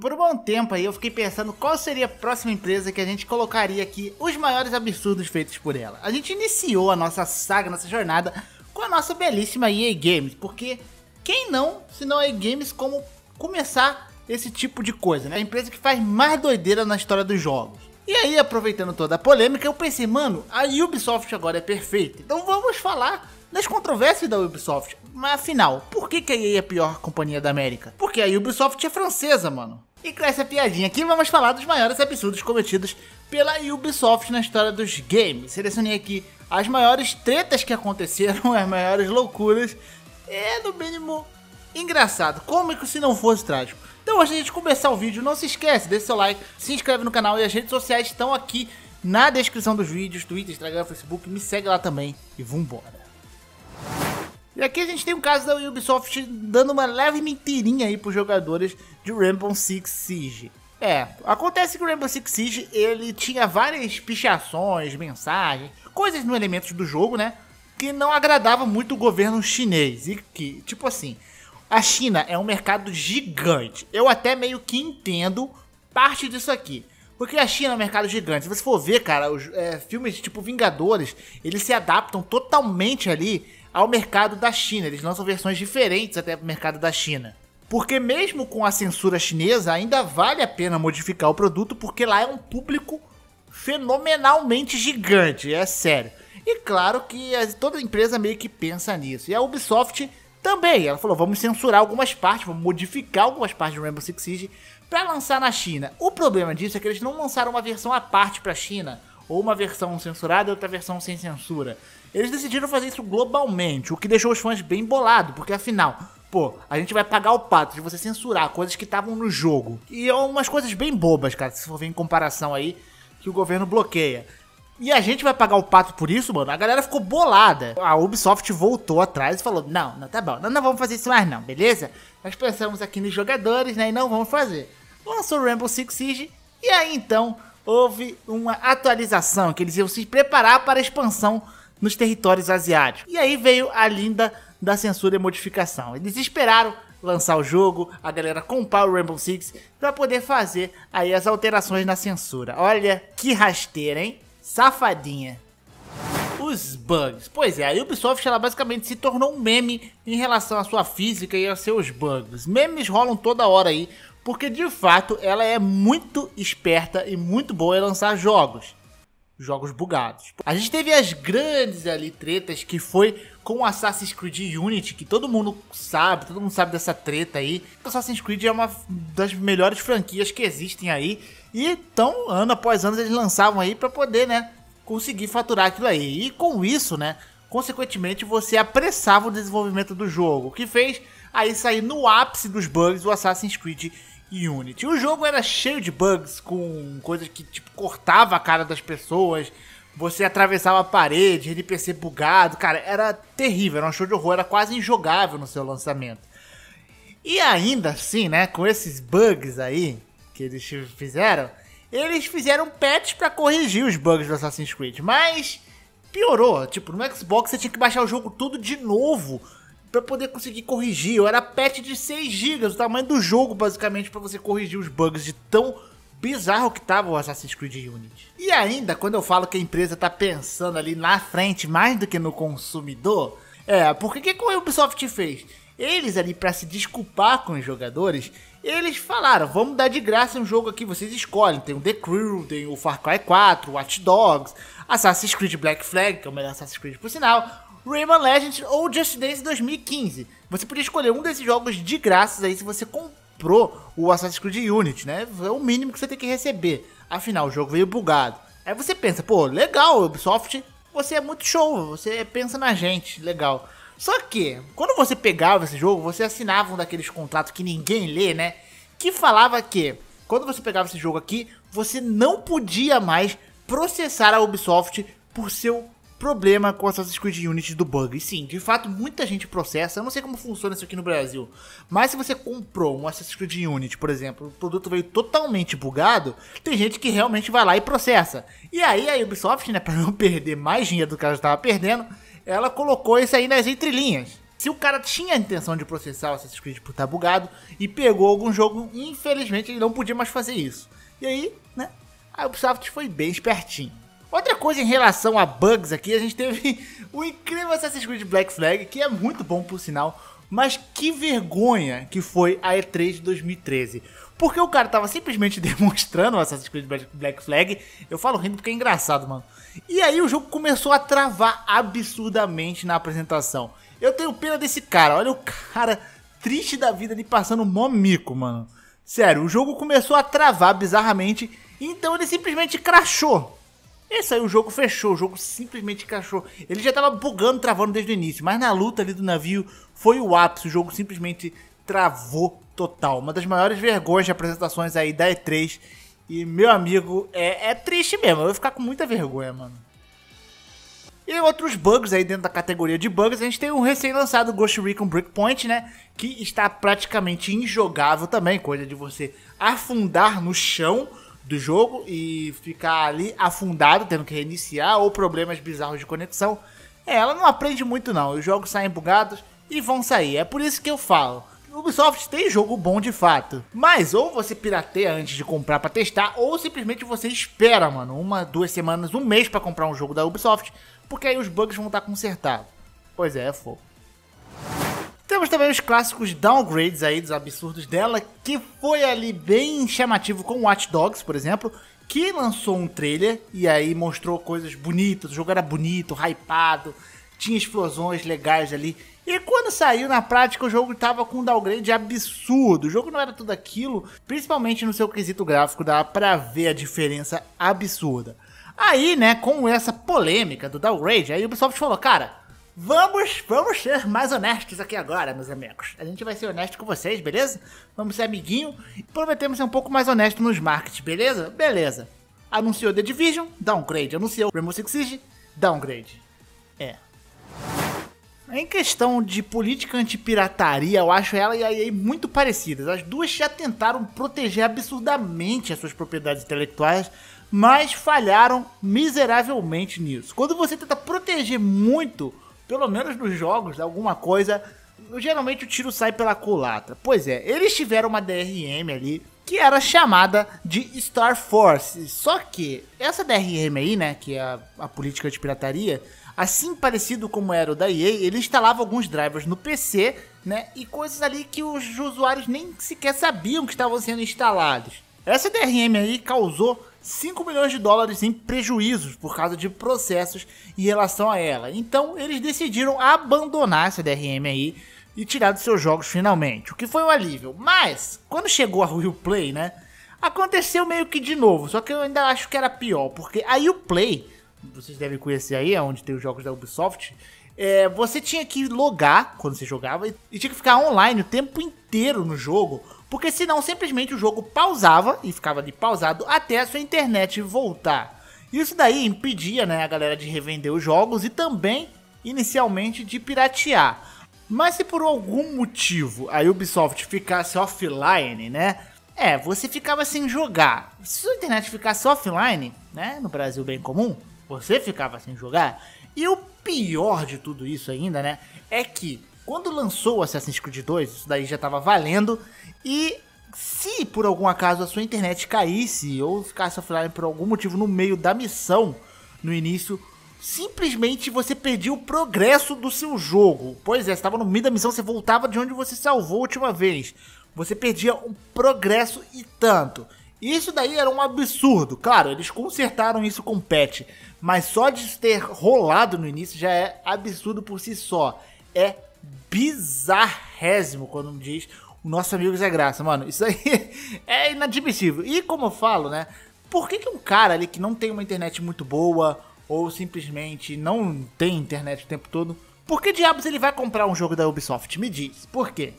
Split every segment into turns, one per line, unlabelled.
Por um bom tempo aí eu fiquei pensando qual seria a próxima empresa que a gente colocaria aqui os maiores absurdos feitos por ela. A gente iniciou a nossa saga, nossa jornada com a nossa belíssima EA Games, porque quem não, se não a EA Games, como começar esse tipo de coisa, né? A empresa que faz mais doideira na história dos jogos. E aí, aproveitando toda a polêmica, eu pensei, mano, a Ubisoft agora é perfeita. Então vamos falar das controvérsias da Ubisoft. Mas afinal, por que, que a EA é a pior companhia da América? Porque a Ubisoft é francesa, mano. E com essa piadinha aqui, vamos falar dos maiores absurdos cometidos pela Ubisoft na história dos games. Selecionei aqui as maiores tretas que aconteceram, as maiores loucuras. É, no mínimo, engraçado, cômico se é não fosse trágico. Então, antes de a gente começar o vídeo, não se esquece, deixa seu like, se inscreve no canal e as redes sociais estão aqui na descrição dos vídeos, Twitter, Instagram, Facebook, me segue lá também e vambora. E aqui a gente tem um caso da Ubisoft dando uma leve mentirinha aí pros jogadores de Rainbow Six Siege. É, acontece que o Rainbow Six Siege, ele tinha várias pichações, mensagens, coisas no elementos do jogo, né? Que não agradava muito o governo chinês e que, tipo assim, a China é um mercado gigante. Eu até meio que entendo parte disso aqui. Porque a China é um mercado gigante. Se você for ver, cara, os é, filmes tipo Vingadores, eles se adaptam totalmente ali ao mercado da China. Eles lançam versões diferentes até para o mercado da China. Porque mesmo com a censura chinesa, ainda vale a pena modificar o produto, porque lá é um público fenomenalmente gigante, é sério. E claro que toda empresa meio que pensa nisso. E a Ubisoft também, ela falou, vamos censurar algumas partes, vamos modificar algumas partes do Rainbow Six Siege para lançar na China. O problema disso é que eles não lançaram uma versão à parte para a China, ou uma versão censurada e outra versão sem censura. Eles decidiram fazer isso globalmente, o que deixou os fãs bem bolados, porque afinal, pô, a gente vai pagar o pato de você censurar coisas que estavam no jogo. E é umas coisas bem bobas, cara, se for ver em comparação aí, que o governo bloqueia. E a gente vai pagar o pato por isso, mano? A galera ficou bolada. A Ubisoft voltou atrás e falou: Não, não, tá bom, nós não vamos fazer isso mais, não, beleza? Nós pensamos aqui nos jogadores, né? E não vamos fazer. Lançou o Rainbow Six Siege e aí então houve uma atualização que eles iam se preparar para a expansão nos territórios asiáticos. E aí veio a linda da censura e modificação. Eles esperaram lançar o jogo, a galera comprar o Rainbow Six para poder fazer aí as alterações na censura. Olha que rasteira, hein? safadinha. Os bugs. Pois é, a Ubisoft ela basicamente se tornou um meme em relação à sua física e aos seus bugs. Memes rolam toda hora aí, porque de fato ela é muito esperta e muito boa em lançar jogos jogos bugados. A gente teve as grandes ali tretas que foi com Assassin's Creed Unity, que todo mundo sabe, todo mundo sabe dessa treta aí. Então, Assassin's Creed é uma das melhores franquias que existem aí. E então, ano após ano, eles lançavam aí para poder, né, conseguir faturar aquilo aí. E com isso, né, consequentemente, você apressava o desenvolvimento do jogo, o que fez aí sair no ápice dos bugs o Assassin's Creed Unity. O jogo era cheio de bugs, com coisas que tipo cortava a cara das pessoas, você atravessava a parede, NPC bugado, cara, era terrível, era um show de horror, era quase injogável no seu lançamento. E ainda assim, né, com esses bugs aí que eles fizeram, eles fizeram patch para corrigir os bugs do Assassin's Creed, mas piorou. Tipo, no Xbox você tinha que baixar o jogo tudo de novo para poder conseguir corrigir. Eu era patch de 6 GB, o tamanho do jogo, basicamente, para você corrigir os bugs de tão bizarro que tava o Assassin's Creed Unity. E ainda, quando eu falo que a empresa tá pensando ali na frente mais do que no consumidor, é, porque que o Ubisoft fez? Eles ali para se desculpar com os jogadores, eles falaram, vamos dar de graça um jogo aqui, vocês escolhem. Tem o The Crew, tem o Far Cry 4, Watch Dogs, Assassin's Creed Black Flag, que é o melhor Assassin's Creed por sinal, Rayman Legends ou Just Dance 2015. Você podia escolher um desses jogos de graça aí se você comprou o Assassin's Creed Unity, né? É o mínimo que você tem que receber. Afinal, o jogo veio bugado. Aí você pensa, pô, legal, Ubisoft, você é muito show, você pensa na gente, legal. Só que, quando você pegava esse jogo, você assinava um daqueles contratos que ninguém lê, né? Que falava que, quando você pegava esse jogo aqui, você não podia mais processar a Ubisoft por seu problema com essas Creed Units do bug. Sim, de fato, muita gente processa. Eu não sei como funciona isso aqui no Brasil. Mas se você comprou um Assassin's Creed Unity, por exemplo, o produto veio totalmente bugado, tem gente que realmente vai lá e processa. E aí a Ubisoft, né, para não perder mais dinheiro do que ela já estava perdendo, ela colocou isso aí nas entrelinhas. Se o cara tinha a intenção de processar o Assassin's Creed por estar tá bugado e pegou algum jogo, infelizmente ele não podia mais fazer isso. E aí, né, a Ubisoft foi bem espertinho. Outra coisa em relação a bugs aqui, a gente teve o incrível Assassin's Creed Black Flag, que é muito bom por sinal, mas que vergonha que foi a E3 de 2013. Porque o cara tava simplesmente demonstrando o Assassin's Creed Black Flag. Eu falo rindo porque é engraçado, mano. E aí o jogo começou a travar absurdamente na apresentação. Eu tenho pena desse cara. Olha o cara triste da vida ali passando mó mico, mano. Sério, o jogo começou a travar bizarramente. Então ele simplesmente crachou. Esse aí o jogo fechou, o jogo simplesmente encaixou. Ele já tava bugando, travando desde o início, mas na luta ali do navio foi o ápice, o jogo simplesmente travou total. Uma das maiores vergonhas de apresentações aí da E3. E, meu amigo, é, é triste mesmo, eu vou ficar com muita vergonha, mano. E outros bugs aí dentro da categoria de bugs, a gente tem o um recém-lançado Ghost Recon Breakpoint, né? Que está praticamente injogável também, coisa de você afundar no chão do jogo e ficar ali afundado, tendo que reiniciar, ou problemas bizarros de conexão. É, ela não aprende muito não, os jogos saem bugados e vão sair, é por isso que eu falo. Ubisoft tem jogo bom de fato, mas ou você pirateia antes de comprar para testar, ou simplesmente você espera, mano, uma, duas semanas, um mês para comprar um jogo da Ubisoft, porque aí os bugs vão estar tá consertados. Pois é, é fogo. Temos também os clássicos downgrades aí dos absurdos dela, que foi ali bem chamativo com Watch Dogs, por exemplo, que lançou um trailer e aí mostrou coisas bonitas, o jogo era bonito, hypado, tinha explosões legais ali. E quando saiu na prática, o jogo tava com um downgrade absurdo. O jogo não era tudo aquilo, principalmente no seu quesito gráfico, dá pra ver a diferença absurda. Aí, né, com essa polêmica do downgrade, aí o Ubisoft falou, cara, Vamos, vamos ser mais honestos aqui agora, meus amigos. A gente vai ser honesto com vocês, beleza? Vamos ser amiguinho e prometemos ser um pouco mais honesto nos markets, beleza? Beleza. Anunciou The Division, downgrade. Anunciou Rainbow Six Siege, downgrade. É. Em questão de política antipirataria, eu acho ela e a EA muito parecidas. As duas já tentaram proteger absurdamente as suas propriedades intelectuais, mas falharam miseravelmente nisso. Quando você tenta proteger muito pelo menos nos jogos, né, alguma coisa. Geralmente o tiro sai pela culatra. Pois é, eles tiveram uma DRM ali que era chamada de Star Force. Só que essa DRM aí, né, que é a, a política de pirataria, assim parecido como era o da EA, ele instalava alguns drivers no PC, né, e coisas ali que os usuários nem sequer sabiam que estavam sendo instalados. Essa DRM aí causou 5 milhões de dólares em prejuízos por causa de processos em relação a ela. Então eles decidiram abandonar essa DRM aí e tirar dos seus jogos finalmente, o que foi um alívio. Mas, quando chegou a Uplay, né, aconteceu meio que de novo, só que eu ainda acho que era pior, porque a Uplay, vocês devem conhecer aí, é onde tem os jogos da Ubisoft, é, você tinha que logar quando você jogava e, e tinha que ficar online o tempo inteiro no jogo porque senão simplesmente o jogo pausava e ficava ali pausado até a sua internet voltar. Isso daí impedia né, a galera de revender os jogos e também, inicialmente, de piratear. Mas se por algum motivo a Ubisoft ficasse offline, né? É, você ficava sem jogar. Se sua internet ficasse offline, né? No Brasil bem comum, você ficava sem jogar. E o pior de tudo isso ainda, né? É que quando lançou o Assassin's Creed 2, isso daí já estava valendo. E se por algum acaso a sua internet caísse ou ficasse offline por algum motivo no meio da missão, no início, simplesmente você perdia o progresso do seu jogo. Pois é, estava no meio da missão, você voltava de onde você salvou a última vez. Você perdia um progresso e tanto. Isso daí era um absurdo. Claro, eles consertaram isso com patch, mas só de ter rolado no início já é absurdo por si só. É bizarrésimo quando diz o nosso amigo Zé Graça. Mano, isso aí é inadmissível. E como eu falo, né? Por que, que um cara ali que não tem uma internet muito boa, ou simplesmente não tem internet o tempo todo, por que diabos ele vai comprar um jogo da Ubisoft? Me diz, por quê?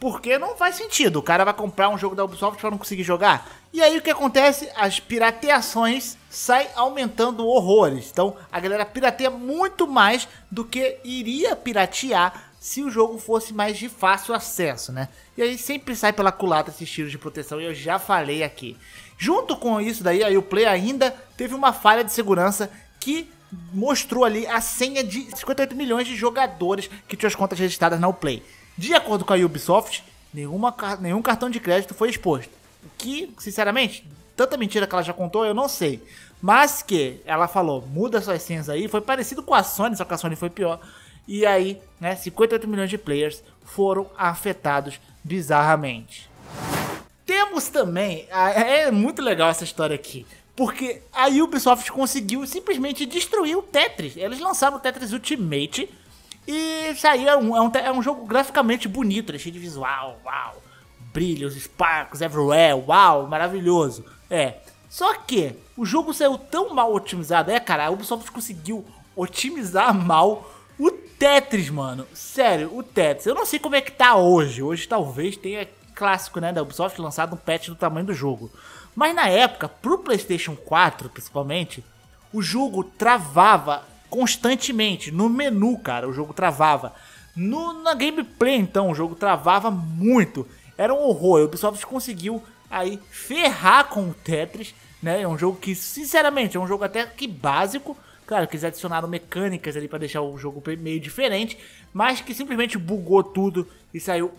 Porque não faz sentido. O cara vai comprar um jogo da Ubisoft para não conseguir jogar. E aí o que acontece? As pirateações saem aumentando horrores. Então a galera pirateia muito mais do que iria piratear se o jogo fosse mais de fácil acesso, né? E aí sempre sai pela culata esses tiros de proteção, e eu já falei aqui. Junto com isso daí, aí o Play ainda teve uma falha de segurança que mostrou ali a senha de 58 milhões de jogadores que tinham as contas registradas na Play. De acordo com a Ubisoft, nenhuma, nenhum cartão de crédito foi exposto. O que, sinceramente, tanta mentira que ela já contou, eu não sei. Mas que ela falou, muda suas senhas aí, foi parecido com a Sony, só que a Sony foi pior e aí, né, 58 milhões de players foram afetados bizarramente. Temos também, é muito legal essa história aqui, porque a Ubisoft conseguiu simplesmente destruir o Tetris. Eles lançaram o Tetris Ultimate e saiu é um, é um, é um jogo graficamente bonito, né, cheio de visual, uau, brilhos, sparks everywhere, uau, maravilhoso. É, só que o jogo saiu tão mal otimizado, é cara, a Ubisoft conseguiu otimizar mal Tetris, mano, sério, o Tetris, eu não sei como é que tá hoje. Hoje talvez tenha clássico, né, da Ubisoft lançado um patch do tamanho do jogo. Mas na época, pro PlayStation 4, principalmente, o jogo travava constantemente no menu, cara, o jogo travava. No, na gameplay, então, o jogo travava muito. Era um horror. A Ubisoft conseguiu aí ferrar com o Tetris, né? É um jogo que, sinceramente, é um jogo até que básico, Claro que eles adicionaram mecânicas ali para deixar o jogo meio diferente, mas que simplesmente bugou tudo e saiu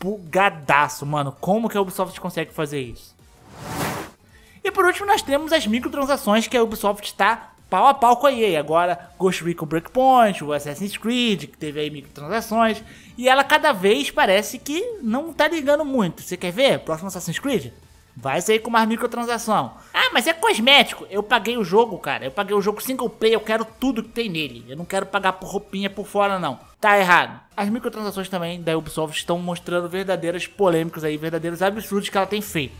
bugadaço, mano. Como que a Ubisoft consegue fazer isso? E por último, nós temos as microtransações que a Ubisoft está pau a pau com a EA. Agora, Ghost Recon Breakpoint, o Assassin's Creed, que teve aí microtransações. E ela cada vez parece que não tá ligando muito. Você quer ver? Próximo Assassin's Creed? Vai sair com mais microtransação. Ah, mas é cosmético. Eu paguei o jogo, cara. Eu paguei o jogo single play. eu quero tudo que tem nele. Eu não quero pagar por roupinha por fora, não. Tá errado. As microtransações também da Ubisoft estão mostrando verdadeiras polêmicas aí, verdadeiros absurdos que ela tem feito.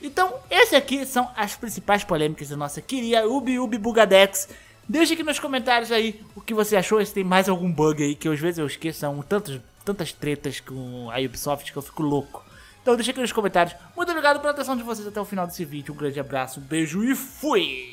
Então, essas aqui são as principais polêmicas da nossa querida Ubi Ubi Bugadex. Deixa aqui nos comentários aí o que você achou, se tem mais algum bug aí, que às vezes eu esqueço, são tantos, tantas tretas com a Ubisoft que eu fico louco. Então deixa aqui nos comentários. Muito obrigado pela atenção de vocês até o final desse vídeo. Um grande abraço, um beijo e fui!